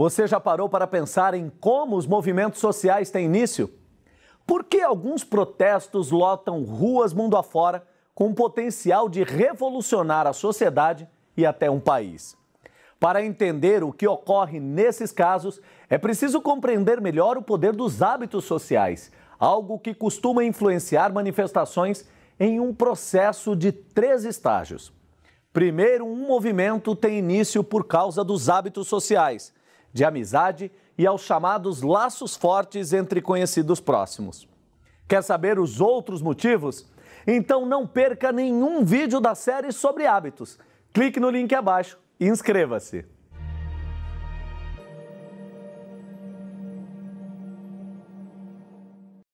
Você já parou para pensar em como os movimentos sociais têm início? Por que alguns protestos lotam ruas mundo afora com o potencial de revolucionar a sociedade e até um país? Para entender o que ocorre nesses casos, é preciso compreender melhor o poder dos hábitos sociais, algo que costuma influenciar manifestações em um processo de três estágios. Primeiro, um movimento tem início por causa dos hábitos sociais de amizade e aos chamados laços fortes entre conhecidos próximos. Quer saber os outros motivos? Então não perca nenhum vídeo da série sobre hábitos. Clique no link abaixo e inscreva-se.